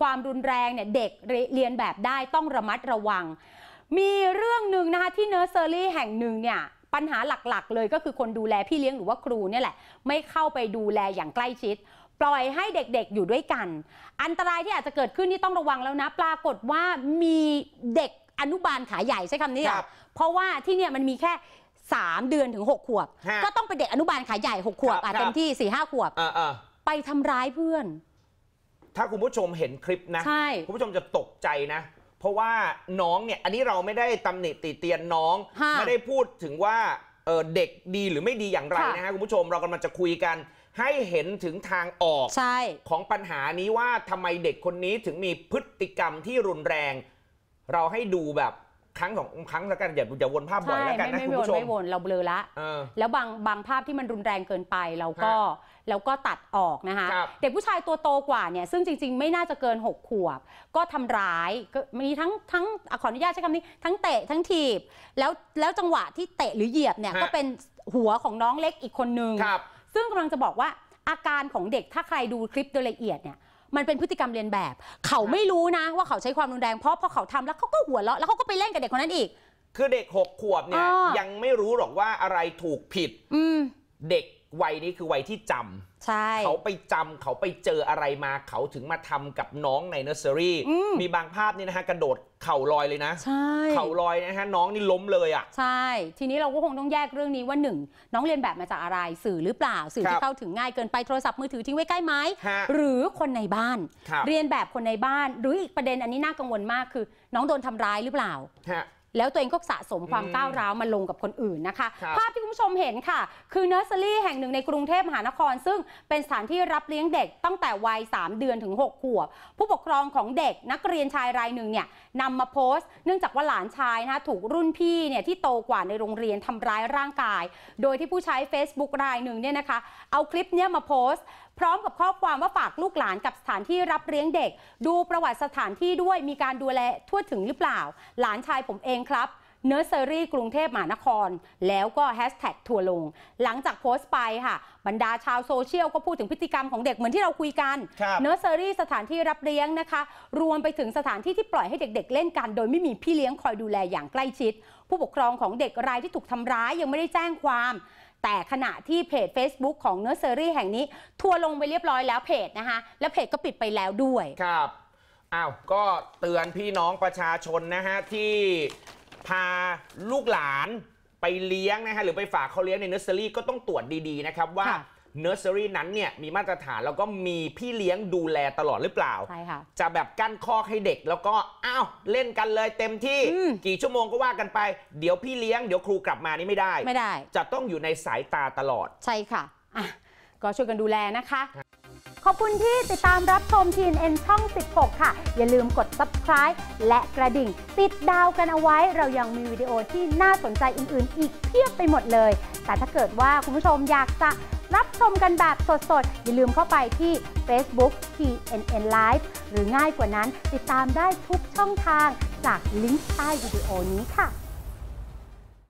ความรุนแรง เนี่ยเด็กเรียนแบบได้ต้องระมัดระวัง มีเรื่องหนึ่งนะคะที่เนอร์เซอรี่แห่งหนึ่งเนี่ย ปัญหาหลักๆเลยก็คือคนดูแลพี่เลี้ยงหรือว่าครูเนี่ยแหละ ไม่เข้าไปดูแลอย่างใกล้ชิด ปล่อยให้เด็กๆอยู่ด้วยกัน อันตรายที่อาจจะเกิดขึ้นนี่ต้องระวังแล้วนะ ปรากฏว่ามีเด็กอนุบาลขาใหญ่ใช้คำนี้ เพราะว่าที่เนี่ยมันมีแค่ 3 เดือนถึง 6 ขวบก็ต้องเป็นเด็กอนุบาลขาใหญ่ 6 ขวบอาะเต็มที่4ี่ห้าขวบไปทำร้ายเพื่อนถ้าคุณผู้ชมเห็นคลิปนะ คุณผู้ชมจะตกใจนะ เพราะว่าน้องเนี่ยอันนี้เราไม่ได้ตำหนิติเตียนน้องไม่ได้พูดถึงว่าเออเด็กดีหรือไม่ดีอย่างไระนะฮะคุณผู้ชมเรากำลังจะคุยกันให้เห็นถึงทางออก ของปัญหานี้ว่าทำไมเด็กคนนี้ถึงมีพฤติกรรมที่รุนแรง เราให้ดูแบบครั้งสองครั้งแล้วกันอย่าอย่าวนภาพบ่อยแล้วกันนะคุณผู้ชมไม่วน เราเบลอละแล้วบางบางภาพที่มันรุนแรงเกินไปเราก็เราก็ตัดออกนะคะเด็กผู้ชายตัวโตกว่าเนี่ยซึ่งจริง ๆ ไม่น่าจะเกิน 6 ขวบ ก็ทำร้ายมีทั้งทั้งขออนุญาตใช้คำนี้ ทั้งเตะ ทั้งถีบแล้วแล้วจังหวะที่เตะหรือเหยียบเนี่ยก็เป็นหัวของน้องเล็กอีกคนนึงซึ่งกำลังจะบอกว่าอาการของเด็กถ้าใครดูคลิปโดยละเอียดเนี่ยมันเป็นพฤติกรรมเรียนแบบ เขาไม่รู้นะว่าเขาใช้ความรุนแรงเพราะพอเขาทำแล้วเขาก็หัวเราะแล้วเขาก็ไปเล่นกับเด็กคนนั้นอีก คือเด็กหกขวบเนี่ยยังไม่รู้หรอกว่าอะไรถูกผิดเด็กวัยนี้คือวัยที่จำช่เขาไปจำเขาไปเจออะไรมาเขาถึงมาทำกับน้องในเนอร์เซอรี่มีบางภาพนี่นะฮะกระโดดเข่าลอยเลยนะใช่เข่าลอยนะฮะน้องนี่ล้มเลยอ่ะใช่ ทีนี้เราก็คงต้องแยกเรื่องนี้ว่าหนึ่งน้องเรียนแบบมาจากอะไรสื่อหรือเปล่า สื่อที่เข้าถึงง่ายเกินไปโทรศัพท์มือถือทิ้งไว้ใกล้ไหม้หรือคนในบ้านรเรียนแบบคนในบ้านหรืออีกประเด็นอันนี้น่ากังวลมากคือ น้องโดนทำร้ายหรือเปล่าแล้วตัวเองก็สะสมความก้าวร้าวมาลงกับคนอื่นนะคะ ภาพที่คุณผู้ชมเห็นค่ะ คือเนอร์เซอรี่แห่งหนึ่งในกรุงเทพมหานคร ซึ่งเป็นสถานที่รับเลี้ยงเด็กตั้งแต่วัย 3 เดือนถึง 6ขวบ ผู้ปกครองของเด็กนักเรียนชายรายหนึ่งเนี่ยนำมาโพสต์ เนื่องจากว่าหลานชายนะถูกรุ่นพี่เนี่ยที่โตกว่าในโรงเรียนทำร้ายร่างกาย โดยที่ผู้ใช้ Facebook รายหนึ่งเนี่ยนะคะเอาคลิปเนี้ยมาโพสต์ พร้อมกับข้อความว่าฝากลูกหลานกับสถานที่รับเลี้ยงเด็ก ดูประวัติสถานที่ด้วยมีการดูแลทั่วถึงหรือเปล่า หลานชายผมเองครับเนอร์เซอรี่กรุงเทพมหานคร แล้วก็แฮชแท็กทัวลง หลังจากโพสต์ไปค่ะบรรดาชาวโซเชียลก็พูดถึงพฤติกรรมของเด็กเหมือนที่เราคุยกันเนอร์เซอรี่สถานที่รับเลี้ยงนะคะ รวมไปถึงสถานที่ที่ปล่อยให้เด็กๆเล่นกันโดยไม่มีพี่เลี้ยงคอยดูแลอย่างใกล้ชิด ผู้ปกครองของเด็กรายที่ถูกทำร้ายยังไม่ได้แจ้งความ แต่ขณะที่เพจ Facebook ของเนอร์เซอรี่แห่งนี้ทัวลงไปเรียบร้อยแล้วเพจนะคะและเพจก็ปิดไปแล้วด้วยครับอ้าวก็เตือนพี่น้องประชาชนนะฮะที่พาลูกหลานไปเลี้ยงนะฮะหรือไปฝากเขาเลี้ยงในเนอร์เซอรี่ก็ต้องตรวจดีๆนะครับ ว่าเนอร์เซอรี่นั้นเนี่ยมีมาตรฐานแล้วก็มีพี่เลี้ยงดูแลตลอดหรือเปล่าใช่ค่ะ จะแบบกั้นคอกให้เด็กแล้วก็อ้าวเล่นกันเลยเต็มที่กี่ชั่วโมงก็ว่ากันไปเดี๋ยวพี่เลี้ยงเดี๋ยวครูกลับมานี่ไม่ได้ ไม่ได้ จะต้องอยู่ในสายตาตลอด ใช่ค่ะอ่ะก็ช่วยกันดูแลนะคะขอบคุณที่ติดตามรับชม TNN ช่อง 16 ค่ะ อย่าลืมกด subscribe และกระดิ่ง ติดดาวกันเอาไว้เรายังมีวิดีโอที่น่าสนใจอื่น ๆ อีกเพียบไปหมดเลย แต่ถ้าเกิดว่าคุณผู้ชมอยากจะรับชมกันแบบสด ๆ อย่าลืมเข้าไปที่ Facebook TNN Live หรือง่ายกว่านั้นติดตามได้ทุกช่องทางจากลิงก์ใต้วิดีโอนี้ค่ะ